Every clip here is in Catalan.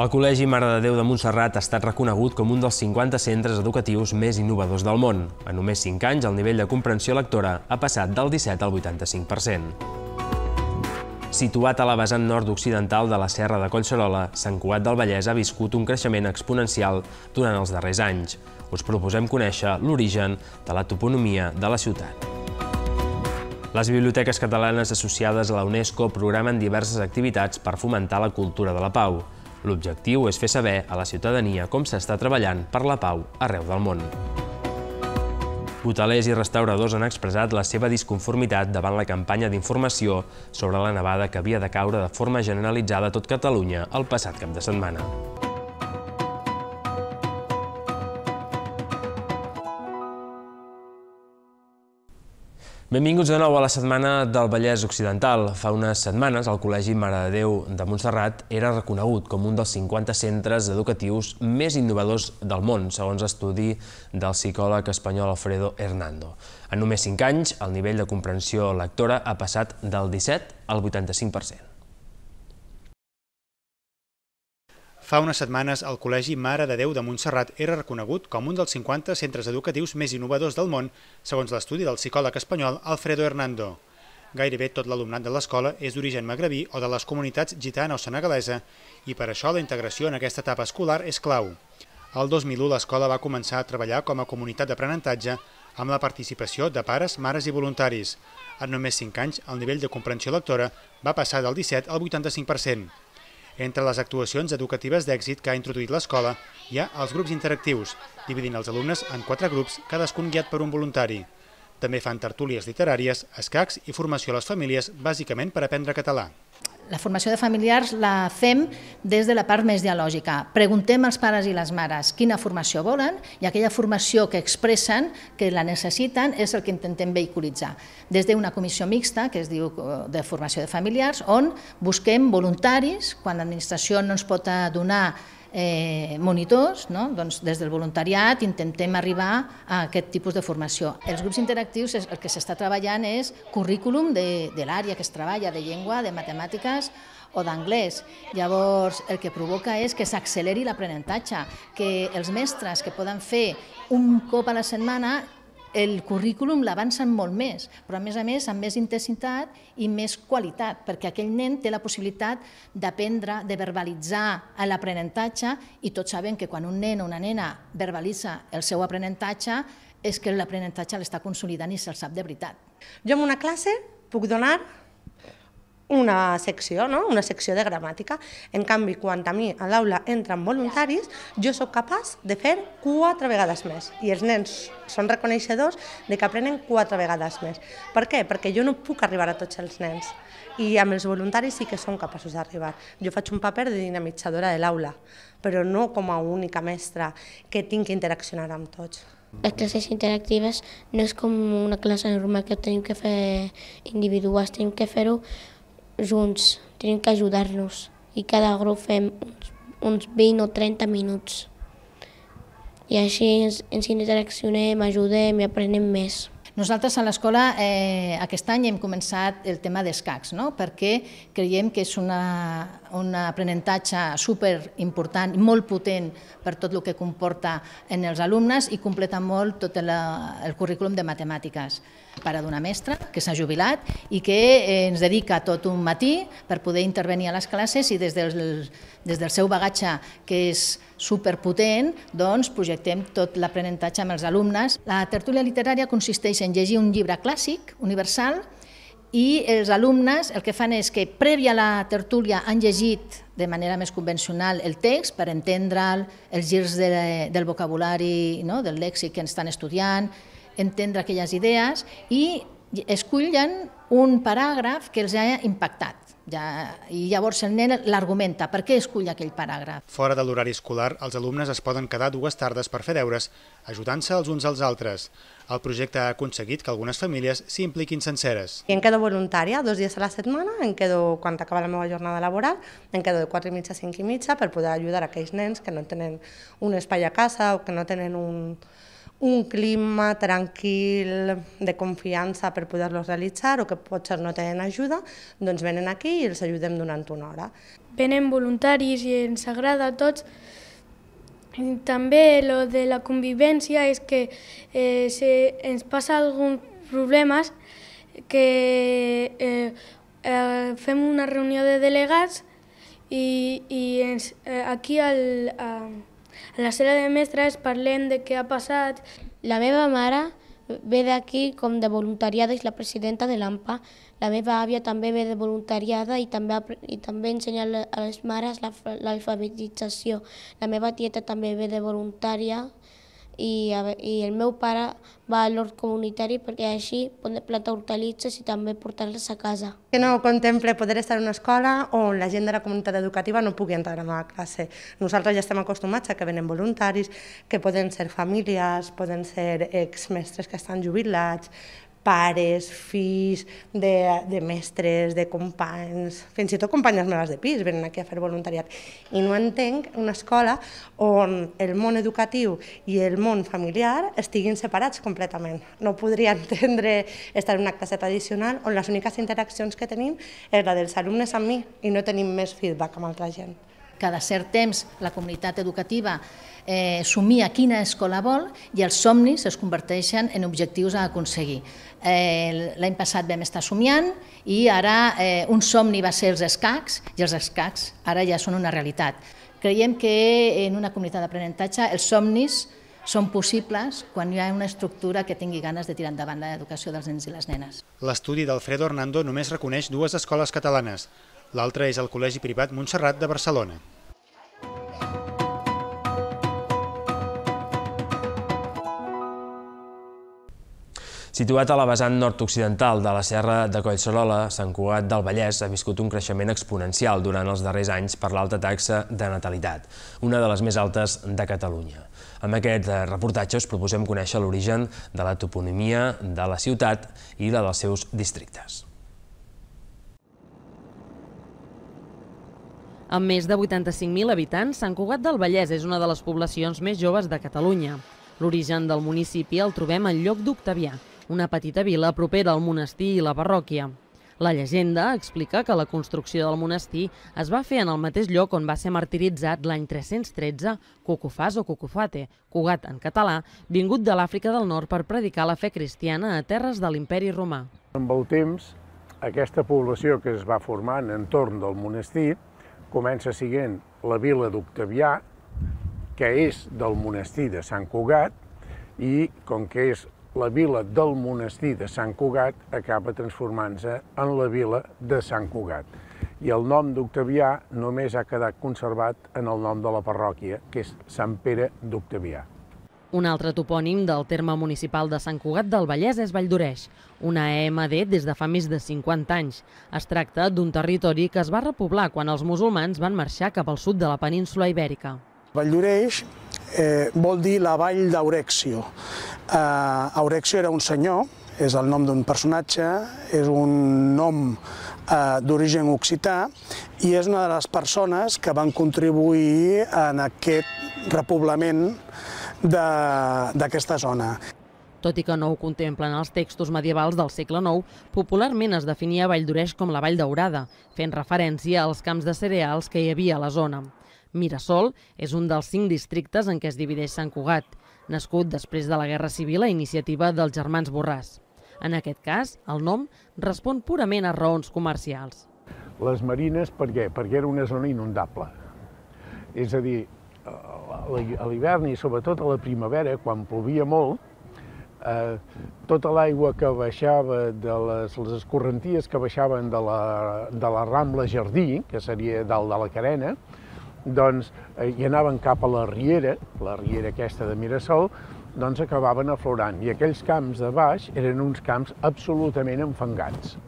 El Col·legi Mare de Déu de Montserrat ha estat reconegut com un dels 50 centres educatius més innovadors del món. En només 5 anys, el nivell de comprensió lectora ha passat del 17 al 85%. Situat a la vessant nord-occidental de la Serra de Collserola, Sant Cugat del Vallès ha viscut un creixement exponencial durant els darrers anys. Us proposem conèixer l'origen de la toponomia de la ciutat. Les biblioteques catalanes associades a la UNESCO programen diverses activitats per fomentar la cultura de la pau. L'objectiu és fer saber a la ciutadania com s'està treballant per la pau arreu del món. Hotelers i restauradors han expressat la seva disconformitat davant la campanya d'informació sobre la nevada que havia de caure de forma generalitzada a tot Catalunya el passat cap de setmana. Benvinguts de nou a la Setmana del Vallès Occidental. Fa unes setmanes el Col·legi Mare de Déu de Montserrat era reconegut com un dels 50 centres educatius més innovadors del món, segons l'estudi del psicòleg espanyol Alfredo Hernando. En només 5 anys, el nivell de comprensió lectora ha passat del 17 al 85%. Fa unes setmanes, el Col·legi Mare de Déu de Montserrat era reconegut com un dels 50 centres educatius més innovadors del món, segons l'estudi del psicòleg espanyol Alfredo Hernando. Gairebé tot l'alumnat de l'escola és d'origen magrebí o de les comunitats gitana o senegalesa, i per això la integració en aquesta etapa escolar és clau. El 2001 l'escola va començar a treballar com a comunitat d'aprenentatge amb la participació de pares, mares i voluntaris. En només 5 anys, el nivell de comprensió lectora va passar del 17 al 85%. Entre les actuacions educatives d'èxit que ha introduït l'escola hi ha els grups interactius, dividint els alumnes en quatre grups, cadascun guiat per un voluntari. També fan tertúlies literàries, escacs i formació a les famílies, bàsicament per aprendre català la formació de familiars la fem des de la part més dialògica. Preguntem als pares i les mares quina formació volen i aquella formació que expressen, que la necessiten, és el que intentem vehiculitzar. Des d'una comissió mixta, que es diu eh, de formació de familiars, on busquem voluntaris, quan l'administració no ens pot donar eh, monitors, no? doncs des del voluntariat intentem arribar a aquest tipus de formació. Els grups interactius el que s'està treballant és currículum de, de l'àrea que es treballa, de llengua, de matemàtiques, o d'anglès. Llavors, el que provoca és que s'acceleri l'aprenentatge, que els mestres que poden fer un cop a la setmana el currículum l'avancen molt més, però a més a més amb més intensitat i més qualitat, perquè aquell nen té la possibilitat d'aprendre, de verbalitzar l'aprenentatge i tots sabem que quan un nen o una nena verbalitza el seu aprenentatge és que l'aprenentatge l'està consolidant i se'l sap de veritat. Jo en una classe puc donar una secció, no? una secció de gramàtica. En canvi, quan a mi a l'aula entren voluntaris, jo sóc capaç de fer quatre vegades més. I els nens són reconeixedors de que aprenen quatre vegades més. Per què? Perquè jo no puc arribar a tots els nens. I amb els voluntaris sí que són capaços d'arribar. Jo faig un paper de dinamitzadora de l'aula, però no com a única mestra que tinc que interaccionar amb tots. Les classes interactives no és com una classe normal que tenim que fer individuals, tenim que fer-ho junts, tenim que ajudar-nos i cada grup fem uns, uns 20 o 30 minuts. I així ens, ens interaccionem, ajudem i aprenem més. Nosaltres a l'escola eh, aquest any hem començat el tema d'escacs, no? perquè creiem que és una, un aprenentatge super important, molt potent per tot el que comporta en els alumnes i completa molt tot el, el currículum de matemàtiques pare d'una mestra que s'ha jubilat i que eh, ens dedica tot un matí per poder intervenir a les classes i des del, des del seu bagatge, que és superpotent, doncs projectem tot l'aprenentatge amb els alumnes. La tertúlia literària consisteix en llegir un llibre clàssic, universal, i els alumnes el que fan és que prèvia a la tertúlia han llegit de manera més convencional el text per entendre'l, els girs de, del vocabulari, no? del lèxic que estan estudiant, entendre aquelles idees i escullen un paràgraf que els ha impactat. Ja, I llavors el nen l'argumenta, per què escull aquell paràgraf. Fora de l'horari escolar, els alumnes es poden quedar dues tardes per fer deures, ajudant-se els uns als altres. El projecte ha aconseguit que algunes famílies s'hi impliquin senceres. I em quedo voluntària dos dies a la setmana, em quedo quan acaba la meva jornada laboral, em quedo de 4 i mitja a 5 i mitja per poder ajudar aquells nens que no tenen un espai a casa o que no tenen un, un clima tranquil de confiança per poder-los realitzar o que potser no tenen ajuda, doncs venen aquí i els ajudem durant una hora. Venen voluntaris i ens agrada a tots. també lo de la convivència és que eh, se, ens passa alguns problemes que eh, eh, fem una reunió de delegats i, i ens, eh, aquí al, eh, a la sala de mestres parlem de què ha passat. La meva mare ve d'aquí com de voluntariada, és la presidenta de l'AMPA. La meva àvia també ve de voluntariada i també, i també ensenya a les mares l'alfabetització. La meva tieta també ve de voluntària i, i el meu pare va a l'hort comunitari perquè així pot plantar hortalitzes i també portar-les a casa. Que no contemple poder estar en una escola on la gent de la comunitat educativa no pugui entrar a la classe. Nosaltres ja estem acostumats a que venen voluntaris, que poden ser famílies, poden ser exmestres que estan jubilats, pares, fills, de, de mestres, de companys, fins i tot companyes meves de pis venen aquí a fer voluntariat. I no entenc una escola on el món educatiu i el món familiar estiguin separats completament. No podria entendre estar en una classe tradicional on les úniques interaccions que tenim és la dels alumnes amb mi i no tenim més feedback amb altra gent cada cert temps la comunitat educativa eh, somia quina escola vol i els somnis es converteixen en objectius a aconseguir. Eh, L'any passat vam estar somiant i ara eh, un somni va ser els escacs i els escacs ara ja són una realitat. Creiem que en una comunitat d'aprenentatge els somnis són possibles quan hi ha una estructura que tingui ganes de tirar endavant l'educació dels nens i les nenes. L'estudi d'Alfredo Hernando només reconeix dues escoles catalanes, L'altre és el Col·legi Privat Montserrat de Barcelona. Situat a la vessant nord-occidental de la serra de Collserola, Sant Cugat del Vallès ha viscut un creixement exponencial durant els darrers anys per l'alta taxa de natalitat, una de les més altes de Catalunya. Amb aquest eh, reportatge us proposem conèixer l'origen de la toponimia de la ciutat i la dels seus districtes. Amb més de 85.000 habitants, Sant Cugat del Vallès és una de les poblacions més joves de Catalunya. L'origen del municipi el trobem al lloc d'Octavià, una petita vila propera al monestir i la parròquia. La llegenda explica que la construcció del monestir es va fer en el mateix lloc on va ser martiritzat l'any 313 Cucufàs o Cucufate, Cugat en català, vingut de l'Àfrica del Nord per predicar la fe cristiana a terres de l'imperi romà. Amb el temps, aquesta població que es va formant en torn del monestir comença siguent la vila d'Octavià, que és del monestir de Sant Cugat, i com que és la vila del monestir de Sant Cugat, acaba transformant-se en la vila de Sant Cugat. I el nom d'Octavià només ha quedat conservat en el nom de la parròquia, que és Sant Pere d'Octavià. Un altre topònim del terme municipal de Sant Cugat del Vallès és Valldoreix, una EMD des de fa més de 50 anys. Es tracta d'un territori que es va repoblar quan els musulmans van marxar cap al sud de la península ibèrica. Valldoreix eh, vol dir la vall d'Aurexio. Eh, Aurexio era un senyor, és el nom d'un personatge, és un nom eh, d'origen occità i és una de les persones que van contribuir en aquest repoblament d'aquesta zona. Tot i que no ho contemplen els textos medievals del segle IX, popularment es definia Vall d'Oreix com la Vall Daurada, fent referència als camps de cereals que hi havia a la zona. Mirasol és un dels cinc districtes en què es divideix Sant Cugat, nascut després de la Guerra Civil a iniciativa dels germans Borràs. En aquest cas, el nom respon purament a raons comercials. Les marines, per què? Perquè era una zona inundable. És a dir, a l'hivern i sobretot a la primavera, quan plovia molt, eh, tota l'aigua que baixava de les, les escorrenties que baixaven de la, de la Rambla Jardí, que seria dalt de la carena, doncs eh, hi anaven cap a la riera, la riera aquesta de Mirasol, doncs acabaven aflorant. I aquells camps de baix eren uns camps absolutament enfangats.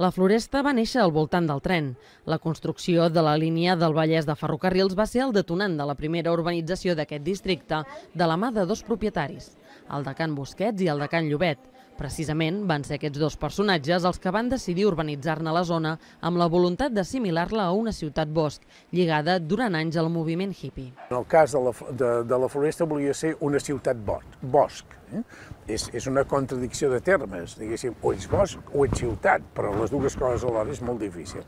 La Floresta va néixer al voltant del tren. La construcció de la línia del Vallès de Ferrocarrils va ser el detonant de la primera urbanització d'aquest districte de la mà de dos propietaris, el de Can Busquets i el de Can Llobet. Precisament van ser aquests dos personatges els que van decidir urbanitzar-ne la zona amb la voluntat d'assimilar-la a una ciutat-bosc, lligada durant anys al moviment hippie. En el cas de la, de, de la Floresta volia ser una ciutat-bosc. Eh? És, és una contradicció de termes, diguéssim, o ets bosc o ets ciutat, però les dues coses alhora és molt difícil.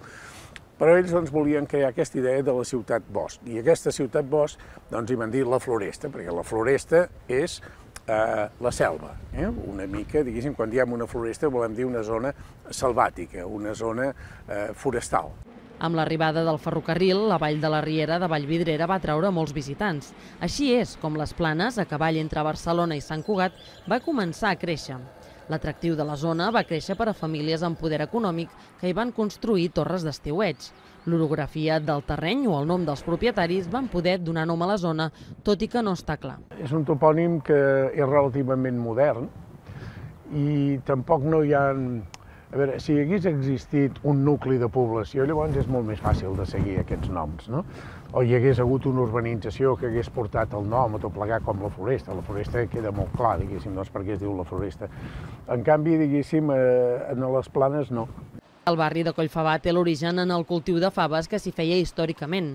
Però ells doncs, volien crear aquesta idea de la ciutat-bosc, i aquesta ciutat-bosc doncs, hi van dir la Floresta, perquè la Floresta és eh, la selva. Eh? Una mica, diguéssim, quan diem una floresta volem dir una zona selvàtica, una zona eh, forestal. Amb l'arribada del ferrocarril, la vall de la Riera de Vallvidrera va atraure molts visitants. Així és com les planes, a cavall entre Barcelona i Sant Cugat, va començar a créixer. L'atractiu de la zona va créixer per a famílies amb poder econòmic que hi van construir torres d'estiuets. L'orografia del terreny o el nom dels propietaris van poder donar nom a la zona, tot i que no està clar. És un topònim que és relativament modern i tampoc no hi ha... A veure, si hagués existit un nucli de població, llavors és molt més fàcil de seguir aquests noms, no? O hi hagués hagut una urbanització que hagués portat el nom a tot plegar com la Floresta. La Floresta queda molt clar, diguéssim, doncs, perquè es diu la Floresta. En canvi, diguéssim, eh, en les planes no. El barri de Collfabà té l'origen en el cultiu de faves que s'hi feia històricament.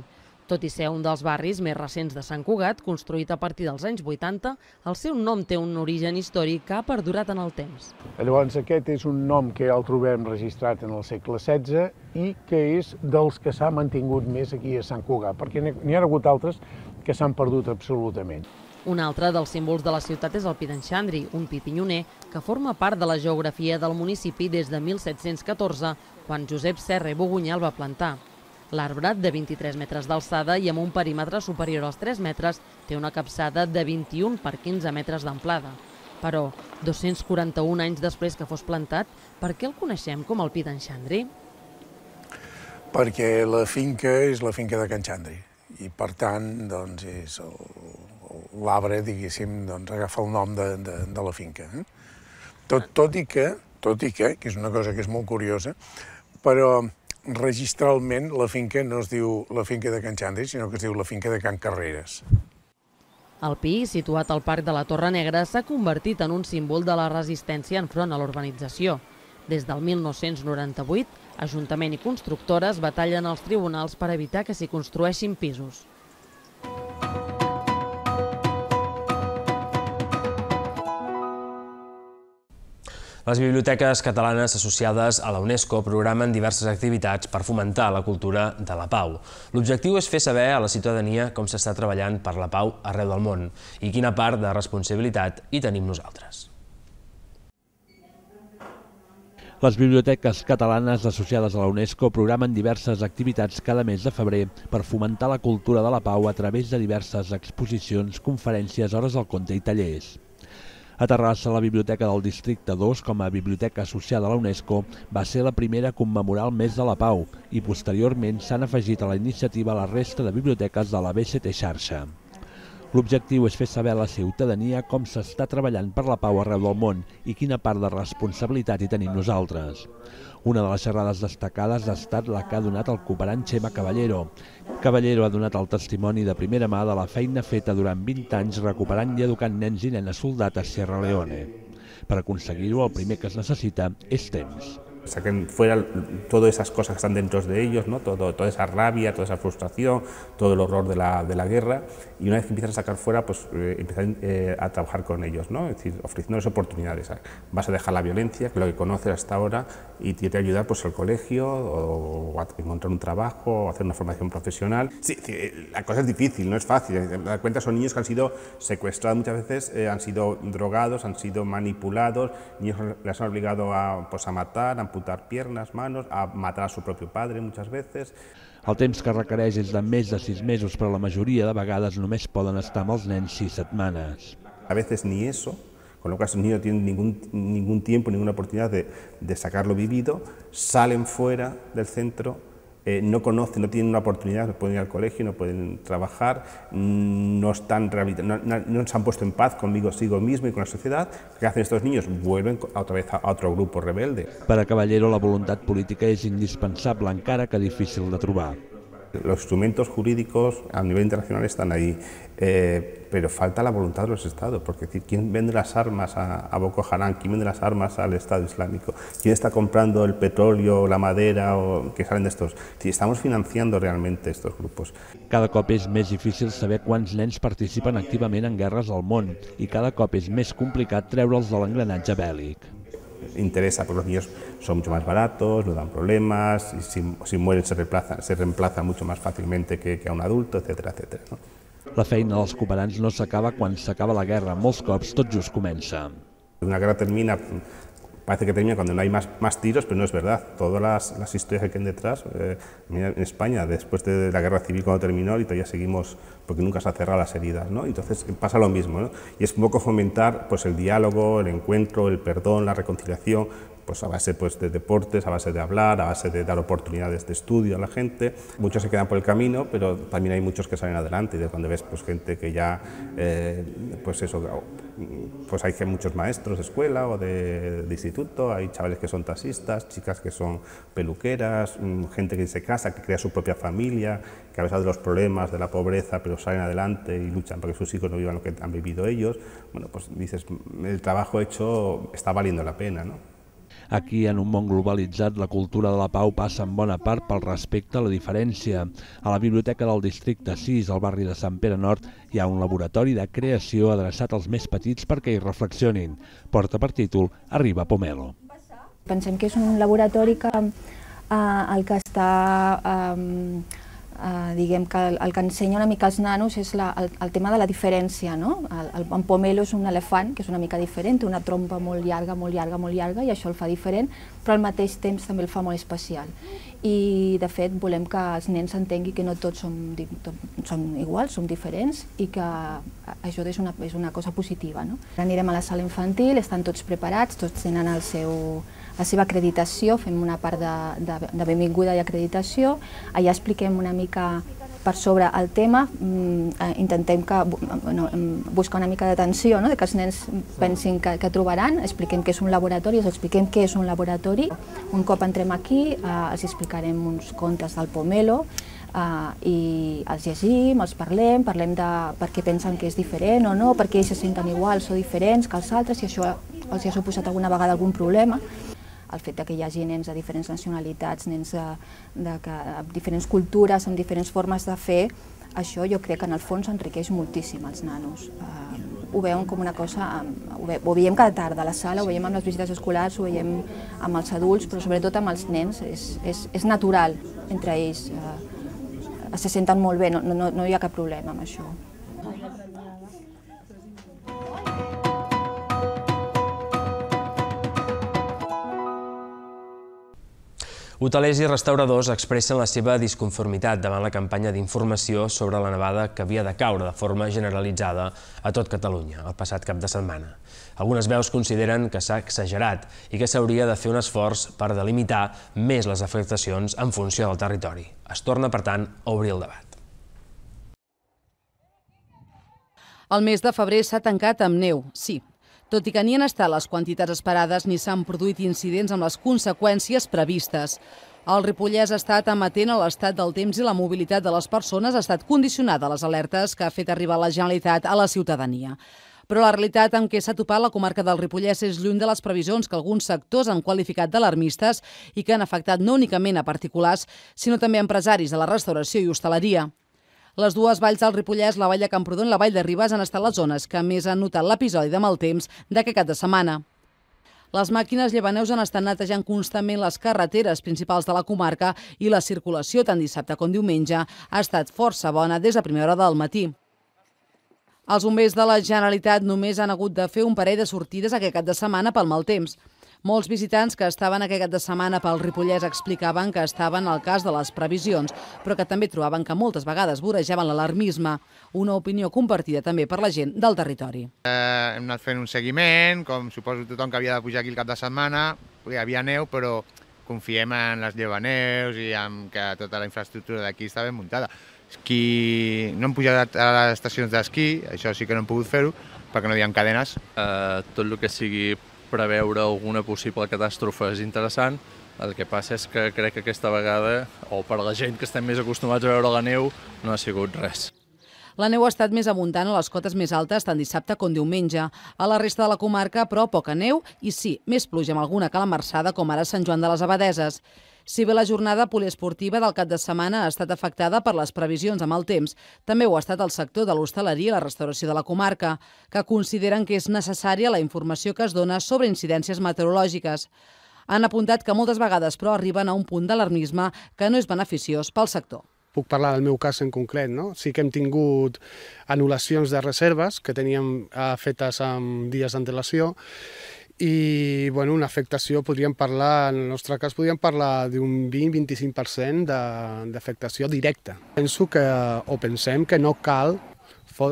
Tot i ser un dels barris més recents de Sant Cugat, construït a partir dels anys 80, el seu nom té un origen històric que ha perdurat en el temps. Llavors, aquest és un nom que ja el trobem registrat en el segle XVI i que és dels que s'ha mantingut més aquí a Sant Cugat, perquè n'hi ha hagut altres que s'han perdut absolutament. Un altre dels símbols de la ciutat és el Pidanxandri, un pipinyoner que forma part de la geografia del municipi des de 1714, quan Josep Serra i Bogunyà el va plantar. L'arbre, de 23 metres d'alçada i amb un perímetre superior als 3 metres, té una capçada de 21 per 15 metres d'amplada. Però, 241 anys després que fos plantat, per què el coneixem com el Pi d'en Xandri? Perquè la finca és la finca de Can Xandri i, per tant, doncs, és el, l'arbre, diguéssim, doncs, agafa el nom de, de, de la finca. Eh? Tot, tot, i que, tot i que, que és una cosa que és molt curiosa, però registralment la finca no es diu la finca de Can Xandri, sinó que es diu la finca de Can Carreres. El pi, situat al parc de la Torre Negra, s'ha convertit en un símbol de la resistència enfront a l'urbanització. Des del 1998, Ajuntament i constructores batallen als tribunals per evitar que s'hi construeixin pisos. Les biblioteques catalanes associades a la UNESCO programen diverses activitats per fomentar la cultura de la pau. L'objectiu és fer saber a la ciutadania com s'està treballant per la pau arreu del món i quina part de responsabilitat hi tenim nosaltres. Les biblioteques catalanes associades a la UNESCO programen diverses activitats cada mes de febrer per fomentar la cultura de la pau a través de diverses exposicions, conferències, hores del conte i tallers. A Terrassa, la Biblioteca del Districte 2, com a biblioteca associada a la UNESCO, va ser la primera a commemorar el mes de la pau i posteriorment s'han afegit a la iniciativa la resta de biblioteques de la BCT xarxa. L'objectiu és fer saber a la ciutadania com s'està treballant per la pau arreu del món i quina part de responsabilitat hi tenim nosaltres. Una de les xerrades destacades ha estat la que ha donat el cooperant Xema Caballero. Caballero ha donat el testimoni de primera mà de la feina feta durant 20 anys recuperant i educant nens i nenes soldats a Sierra Leone. Per aconseguir-ho, el primer que es necessita és temps. saquen fuera todas esas cosas que están dentro de ellos, ¿no? Todo, toda esa rabia, toda esa frustración, todo el horror de la, de la guerra, y una vez que empiezan a sacar fuera, pues eh, eh, a trabajar con ellos, ¿no? es decir, ofreciéndoles oportunidades. Vas a dejar la violencia, que lo que conoces hasta ahora, y te a ayudar pues, al colegio, o, a encontrar un trabajo, o hacer una formación profesional. Sí, eh, la cosa es difícil, no es fácil. Te das cuenta, son niños que han sido secuestrados muchas veces, han sido drogados, han sido manipulados, niños les han obligado a, pues, a matar, amputar piernas, manos, a matar a su propio padre muchas veces. El temps que requereix és de més de sis mesos, però la majoria de vegades només poden estar amb els nens sis setmanes. A veces ni eso, con lo que esos niño tiene ningún, ningún tiempo, ninguna oportunidad de, de sacar lo vivido, salen fuera del centro Eh, no conocen, no tienen una oportunidad, no pueden ir al colegio, no pueden trabajar, mm, no, están no, no, se han puesto en paz conmigo, sigo mismo y con la sociedad. ¿Qué hacen estos niños? Vuelven otra vez a otro grupo rebelde. Para Caballero la voluntad política es indispensable encara que difícil de trobar. Los instrumentos jurídicos a nivel internacional están ahí, eh, pero falta la voluntad de los estados, porque decir, ¿quién vende las armas a, a, Boko Haram? ¿Quién vende las armas al Estado Islámico? ¿Quién está comprando el petróleo, la madera o que salen de estos? Si estamos financiando realmente estos grupos. Cada cop és més difícil saber quants nens participen activament en guerres al món i cada cop és més complicat treure'ls de l'engranatge bèl·lic interesa porque los niños son mucho más baratos, no dan problemas, y si, si mueren se reemplaza, se reemplaza mucho más fácilmente que, que a un adulto, etcétera, etcétera. ¿no? La feina dels cooperants no s'acaba quan s'acaba la guerra, molts cops tot just comença. Una guerra termina parece que termina cuando no hay más, más tiros, pero no es verdad. Todas las, las historias que hay detrás, eh, en España, después de la guerra civil cuando terminó, y todavía seguimos, porque nunca se han cerrado las heridas, ¿no? Entonces eh, pasa lo mismo, ¿no? Y es un poco fomentar pues, el diálogo, el encuentro, el perdón, la reconciliación, pues a base pues, de deportes, a base de hablar, a base de dar oportunidades de estudio a la gente. Muchos se quedan por el camino, pero también hay muchos que salen adelante, y de donde ves pues, gente que ya, eh, pues eso, pues hay muchos maestros de escuela o de, instituto, hay chavales que son taxistas, chicas que son peluqueras, mm, gente que se casa, que crea su propia familia, que a pesar de los problemas, de la pobreza, pero salen adelante y luchan para que sus hijos no vivan lo que han vivido ellos. Bueno, pues dices, el trabajo hecho está valiendo la pena, ¿no? Aquí, en un món globalitzat, la cultura de la pau passa en bona part pel respecte a la diferència. A la biblioteca del districte 6, al barri de Sant Pere Nord, hi ha un laboratori de creació adreçat als més petits perquè hi reflexionin. Porta per títol Arriba Pomelo. Pensem que és un laboratori que eh, el que està... Eh, eh, diguem que el, el que ensenya una mica als nanos és la, el, el tema de la diferència, no? El, el, el Pomelo és un elefant que és una mica diferent, té una trompa molt llarga, molt llarga, molt llarga, i això el fa diferent, però al mateix temps també el fa molt especial. I, de fet, volem que els nens entengui que no tots som, som iguals, som diferents, i que això és una, és una cosa positiva, no? Anirem a la sala infantil, estan tots preparats, tots tenen el seu la seva acreditació, fem una part de, de, de benvinguda i acreditació, allà expliquem una mica per sobre el tema, mm, eh, intentem que, eh, bueno, buscar una mica d'atenció, no? que els nens pensin que, que trobaran, expliquem què és un laboratori, els expliquem què és un laboratori. Un cop entrem aquí, eh, els explicarem uns contes del Pomelo, Uh, i els llegim, els parlem, parlem de per què pensen que és diferent o no, per què ells se senten iguals o diferents que els altres, si això els ha suposat alguna vegada algun problema el fet de que hi hagi nens de diferents nacionalitats, nens de, de que, eh, diferents cultures, amb diferents formes de fer, això jo crec que en el fons enriqueix moltíssim els nanos. Eh, ho veuen com una cosa, ho, ve, ho veiem cada tarda a la sala, ho veiem amb les visites escolars, ho veiem amb els adults, però sobretot amb els nens, és, és, és natural entre ells. Eh, se senten molt bé, no, no, no hi ha cap problema amb això. Hotelers i restauradors expressen la seva disconformitat davant la campanya d'informació sobre la nevada que havia de caure de forma generalitzada a tot Catalunya el passat cap de setmana. Algunes veus consideren que s'ha exagerat i que s'hauria de fer un esforç per delimitar més les afectacions en funció del territori. Es torna, per tant, a obrir el debat. El mes de febrer s'ha tancat amb neu, sí, tot i que ni han estat les quantitats esperades ni s'han produït incidents amb les conseqüències previstes. El Ripollès ha estat amatent a l'estat del temps i la mobilitat de les persones ha estat condicionada a les alertes que ha fet arribar la Generalitat a la ciutadania. Però la realitat amb què s'ha topat la comarca del Ripollès és lluny de les previsions que alguns sectors han qualificat d'alarmistes i que han afectat no únicament a particulars, sinó també a empresaris de la restauració i hostaleria. Les dues valls del Ripollès, la vall de Camprodon i la vall de Ribes han estat les zones que més han notat l'episodi de mal temps d'aquest cap de setmana. Les màquines llevaneus han estat netejant constantment les carreteres principals de la comarca i la circulació tant dissabte com diumenge ha estat força bona des de primera hora del matí. Els bombers de la Generalitat només han hagut de fer un parell de sortides aquest cap de setmana pel mal temps. Molts visitants que estaven aquest cap de setmana pel Ripollès explicaven que estaven al cas de les previsions, però que també trobaven que moltes vegades vorejaven l'alarmisme, una opinió compartida també per la gent del territori. Eh, hem anat fent un seguiment, com suposo tothom que havia de pujar aquí el cap de setmana, hi havia neu, però confiem en les llevaneus i en que tota la infraestructura d'aquí està ben muntada. Esquí... no hem pujat a les estacions d'esquí, això sí que no hem pogut fer-ho, perquè no hi ha cadenes. Eh, tot el que sigui preveure alguna possible catàstrofe és interessant, el que passa és que crec que aquesta vegada, o per la gent que estem més acostumats a veure la neu, no ha sigut res. La neu ha estat més abundant a les cotes més altes tant dissabte com diumenge. A la resta de la comarca, però, poca neu i sí, més pluja amb alguna calamarsada com ara Sant Joan de les Abadeses. Si bé la jornada poliesportiva del cap de setmana ha estat afectada per les previsions amb el temps, també ho ha estat el sector de l'hostaleria i la restauració de la comarca, que consideren que és necessària la informació que es dona sobre incidències meteorològiques. Han apuntat que moltes vegades, però, arriben a un punt d'alarmisme que no és beneficiós pel sector puc parlar del meu cas en concret, no? Sí que hem tingut anul·lacions de reserves que teníem eh, fetes amb dies d'antelació i bueno, una afectació, podríem parlar, en el nostre cas podríem parlar d'un 20-25% d'afectació directa. Penso que, o pensem que no cal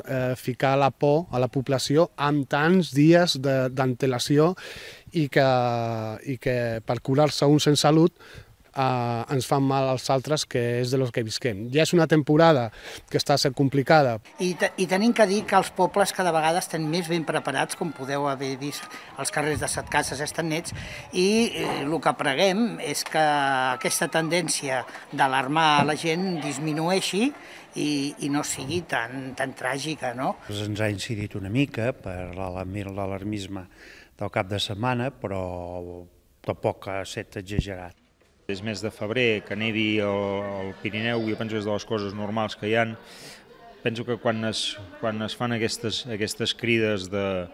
eh, ficar la por a la població amb tants dies d'antelació i, que, i que per curar-se un sense salut eh, ens fan mal als altres, que és de los que visquem. Ja és una temporada que està sent complicada. I, te, i tenim que dir que els pobles cada vegada estan més ben preparats, com podeu haver vist els carrers de Set Cases estan nets, i eh, el que preguem és que aquesta tendència d'alarmar la gent disminueixi i, i no sigui tan, tan tràgica, no? Ens ha incidit una mica per l'alarmisme del cap de setmana, però tampoc ha estat exagerat. És mes de febrer que nevi al Pirineu, jo penso que és de les coses normals que hi han. Penso que quan es, quan es fan aquestes, aquestes crides de,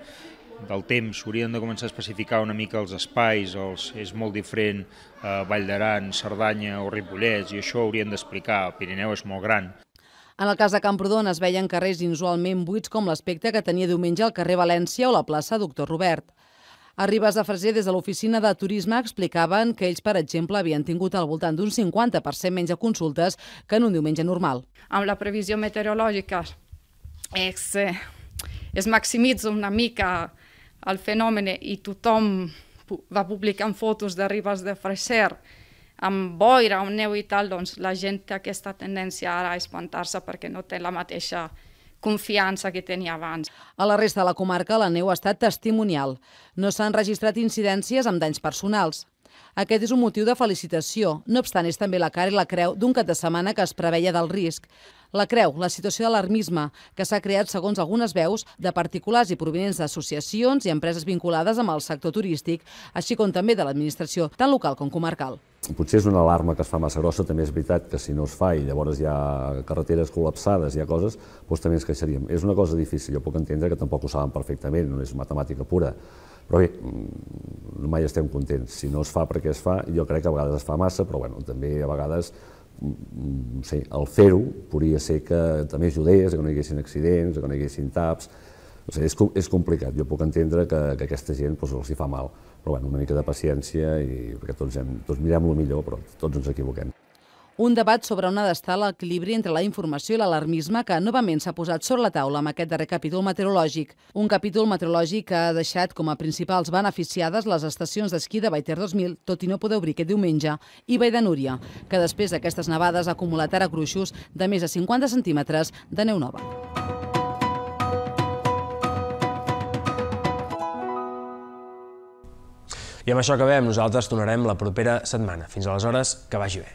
del temps, haurien de començar a especificar una mica els espais, els, és molt diferent eh, Vall d'Aran, Cerdanya o Ripollès, i això haurien d'explicar, el Pirineu és molt gran. En el cas de Camprodon es veien carrers inusualment buits com l'aspecte que tenia diumenge al carrer València o la plaça Doctor Robert. A Ribes de Freser, des de l'oficina de turisme, explicaven que ells, per exemple, havien tingut al voltant d'un 50% menys de consultes que en un diumenge normal. Amb la previsió meteorològica es, eh, es maximitza una mica el fenomen i tothom va publicant fotos de ribes de freser amb boira, amb neu i tal, doncs la gent té aquesta tendència ara a espantar-se perquè no té la mateixa confiança que tenia abans. A la resta de la comarca la neu ha estat testimonial. No s'han registrat incidències amb danys personals. Aquest és un motiu de felicitació, no obstant és també la cara i la creu d'un cap de setmana que es preveia del risc. La creu, la situació d'alarmisme, que s'ha creat, segons algunes veus, de particulars i provenients d'associacions i empreses vinculades amb el sector turístic, així com també de l'administració, tant local com comarcal potser és una alarma que es fa massa grossa, també és veritat que si no es fa i llavors hi ha carreteres col·lapsades, hi ha coses, doncs també ens queixaríem. És una cosa difícil, jo puc entendre que tampoc ho saben perfectament, no és matemàtica pura, però bé, mm, mai estem contents. Si no es fa perquè es fa, jo crec que a vegades es fa massa, però bueno, també a vegades mm, no sé, el fer-ho podria ser que també ajudés, que no hi haguessin accidents, que no hi haguessin taps, o sigui, és, és complicat, jo puc entendre que, que aquesta gent doncs, els hi fa mal però bueno, una mica de paciència i perquè tots, hem, tots mirem el millor, però tots ens equivoquem. Un debat sobre on ha d'estar l'equilibri entre la informació i l'alarmisme que novament s'ha posat sobre la taula amb aquest darrer capítol meteorològic. Un capítol meteorològic que ha deixat com a principals beneficiades les estacions d'esquí de Baiter 2000, tot i no poder obrir aquest diumenge, i Baida Núria, que després d'aquestes nevades ha acumulat ara gruixos de més de 50 centímetres de neu nova. I amb això acabem. Nosaltres tornarem la propera setmana. Fins aleshores, que vagi bé.